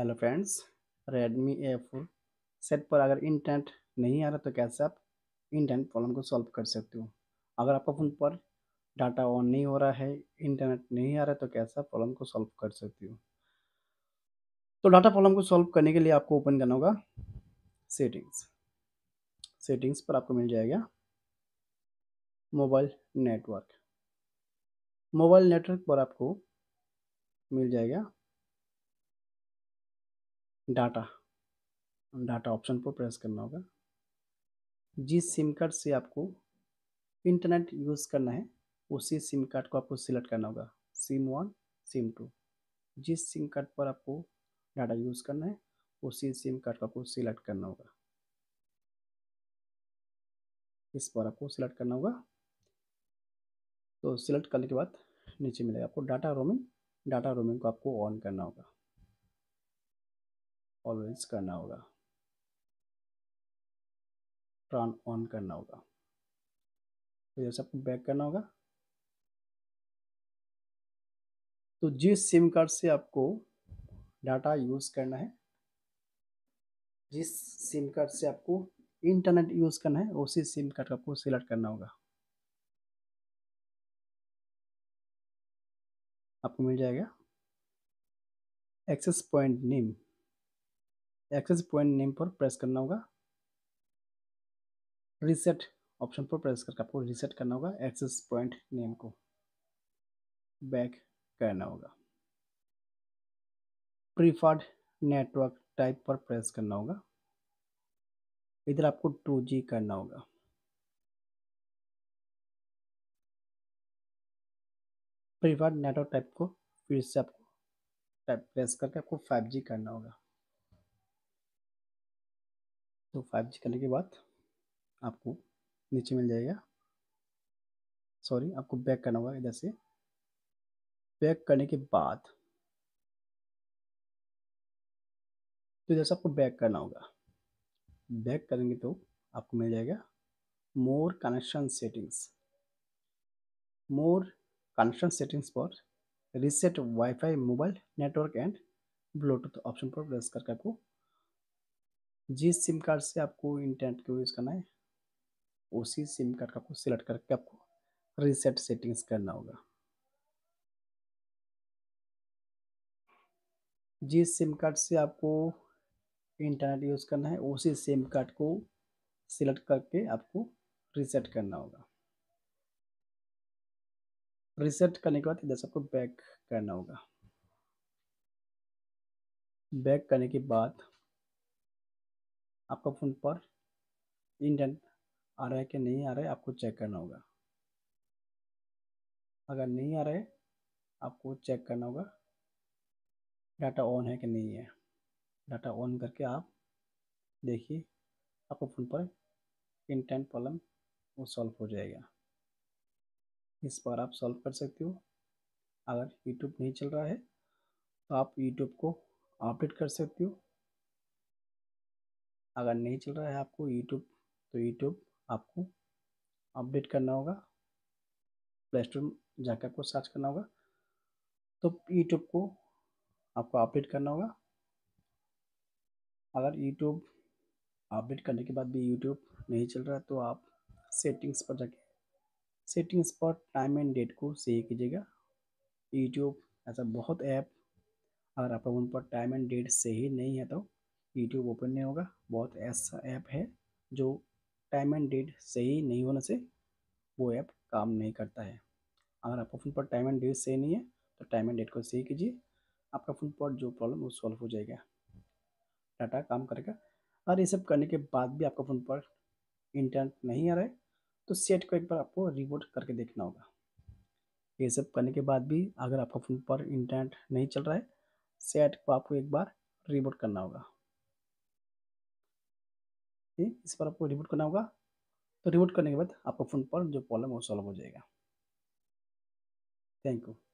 hello friends Redmi A four set पर अगर internet नहीं आ रहा तो कैसे आप इंटरनेट प्रॉब्लम को सॉल्व कर सकते हो अगर आपका फ़ोन पर डाटा ऑन नहीं हो रहा है इंटरनेट नहीं आ रहा तो कैसे आप प्रॉब्लम को सॉल्व कर सकते हो तो डाटा प्रॉब्लम को सॉल्व करने के लिए आपको ओपन करना होगा सेटिंग्स सेटिंग्स पर आपको मिल जाएगा मोबाइल नेटवर्क मोबाइल नेटवर्क पर आपको मिल जाएगा डाटा डाटा ऑप्शन पर प्रेस करना होगा जिस सिम कार्ड से आपको इंटरनेट यूज़ करना है उसी सिम कार्ड को आपको सिलेक्ट करना होगा सिम वन सिम टू जिस सिम कार्ड पर आपको डाटा यूज़ करना है उसी सिम कार्ड को आपको सिलेक्ट करना होगा इस पर आपको सिलेक्ट करना होगा तो सिलेक्ट करने के बाद नीचे मिलेगा आपको डाटा रोमिंग डाटा रोमिंग को आपको ऑन करना होगा ऑलवेज करना होगा टर्न ऑन करना होगा तो जैसे आपको बैक करना होगा तो जिस सिम कार्ड से आपको डाटा यूज़ करना है जिस सिम कार्ड से आपको इंटरनेट यूज़ करना है उसी सिम कार्ड आपको सिलेक्ट करना होगा आपको मिल जाएगा access point name access point name पर प्रेस करना होगा रीसेट ऑप्शन पर प्रेस करके आपको रीसेट करना होगा एक्सेस पॉइंट नेम को बैक करना होगा प्रीफर्ड नेटवर्क टाइप पर प्रेस करना होगा इधर आपको टू जी करना होगा प्रीफर्ड नेटवर्क टाइप को फिर से आपको टाइप प्रेस करके आपको फाइव जी करना होगा तो फाइव जी करने के बाद आपको नीचे मिल जाएगा सॉरी आपको बैक करना होगा इधर से बैक करने के बाद तो इधर से आपको बैक करना होगा बैक करेंगे तो आपको मिल जाएगा more connection settings more connection settings पर reset wifi mobile network and Bluetooth option पर प्रेस करके आपको जिस सिम कार्ड से आपको इंटरनेट को यूज़ करना है उसी सिम कार्ड का आपको सिलेक्ट करके आपको रीसेट सेटिंग्स करना होगा जिस सिम कार्ड से आपको इंटरनेट यूज़ करना है उसी सिम कार्ड को सिलेक्ट करके आपको रीसेट करना होगा रीसेट करने के बाद इधर से आपको बैक करना होगा बैक करने के बाद आपका फ़ोन पर इंडियन आ रहा है कि नहीं आ रहा है आपको चेक करना होगा अगर नहीं आ रहा है आपको चेक करना होगा डाटा ऑन है कि नहीं है डाटा ऑन करके आप देखिए आपको फ़ोन पर इंटेंट प्रॉब्लम वो सॉल्व हो जाएगा इस पर आप सॉल्व कर सकते हो अगर यूट्यूब नहीं चल रहा है तो आप यूट्यूब को अपडेट कर सकते हो अगर नहीं चल रहा है आपको यूट्यूब तो यूट्यूब आपको अपडेट करना होगा प्ले स्टोर जाकर आपको सर्च करना होगा तो यूट्यूब को आपको अपडेट करना होगा अगर यूट्यूब अपडेट करने के बाद भी यूट्यूब नहीं चल रहा तो आप सेटिंग्स पर जाके सेटिंग्स पर टाइम एंड डेट को सही कीजिएगा यूट्यूब ऐसा बहुत ऐप अगर आप उन पर टाइम एंड डेट सही नहीं है तो यूट्यूब ओपन नहीं होगा बहुत ऐसा ऐप है जो टाइम एंड डेट सही नहीं होने से वो ऐप काम नहीं करता है अगर आपका फ़ोन पर टाइम एंड डेट सही नहीं है तो टाइम एंड डेट को सही कीजिए आपका फ़ोन पर जो प्रॉब्लम वो सॉल्व हो जाएगा डाटा काम करेगा और ये सब करने के बाद भी आपका फ़ोन पर इंटरनेट नहीं आ रहा है तो सेट को एक बार आपको रिबोट करके देखना होगा ये सब करने के बाद भी अगर आपका फ़ोन पर इंटरनेट नहीं चल रहा है सेट को आपको एक बार रिबोट करना होगा इस पर आपको रिबूट करना होगा तो रिबूट करने के बाद आपका फ़ोन पर जो प्रॉब्लम है वो सॉल्व हो जाएगा थैंक यू